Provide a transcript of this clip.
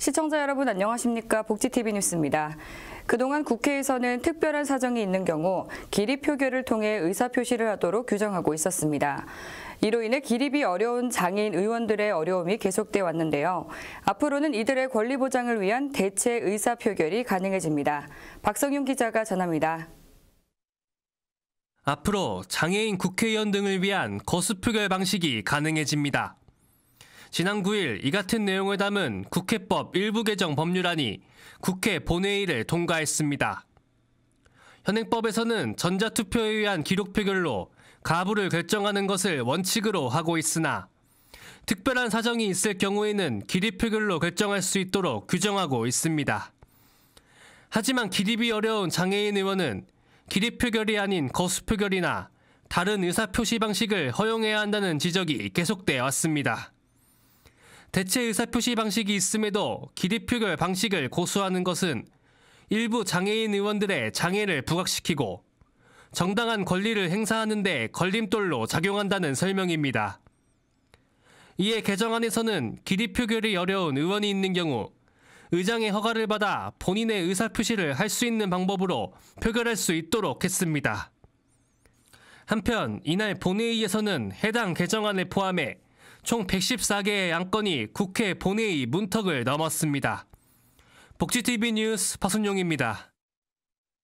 시청자 여러분 안녕하십니까? 복지TV 뉴스입니다. 그동안 국회에서는 특별한 사정이 있는 경우 기립 표결을 통해 의사표시를 하도록 규정하고 있었습니다. 이로 인해 기립이 어려운 장애인 의원들의 어려움이 계속돼 왔는데요. 앞으로는 이들의 권리 보장을 위한 대체 의사표결이 가능해집니다. 박성윤 기자가 전합니다. 앞으로 장애인 국회의원 등을 위한 거수표결 방식이 가능해집니다. 지난 9일 이 같은 내용을 담은 국회법 일부 개정 법률안이 국회 본회의를 통과했습니다. 현행법에서는 전자투표에 의한 기록 표결로 가부를 결정하는 것을 원칙으로 하고 있으나 특별한 사정이 있을 경우에는 기립 표결로 결정할 수 있도록 규정하고 있습니다. 하지만 기립이 어려운 장애인 의원은 기립 표결이 아닌 거수 표결이나 다른 의사 표시 방식을 허용해야 한다는 지적이 계속돼 왔습니다. 대체 의사표시 방식이 있음에도 기립표결 방식을 고수하는 것은 일부 장애인 의원들의 장애를 부각시키고 정당한 권리를 행사하는데 걸림돌로 작용한다는 설명입니다. 이에 개정안에서는 기립표결이 어려운 의원이 있는 경우 의장의 허가를 받아 본인의 의사표시를 할 수 있는 방법으로 표결할 수 있도록 했습니다. 한편 이날 본회의에서는 해당 개정안을 포함해 총 114개의 양건이 국회 본회의 문턱을 넘었습니다. 복지TV 뉴스 박순용입니다.